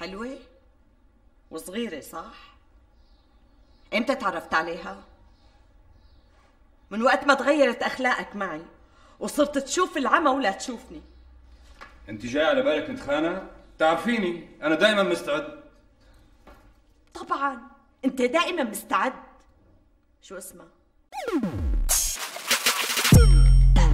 حلوة وصغيرة صح؟ امتى تعرفت عليها؟ من وقت ما تغيرت اخلاقك معي وصرت تشوف العمى ولا تشوفني انت جاي على بالك نتخانق؟ تعرفيني انا دائما مستعد طبعا انت دائما مستعد شو اسمها؟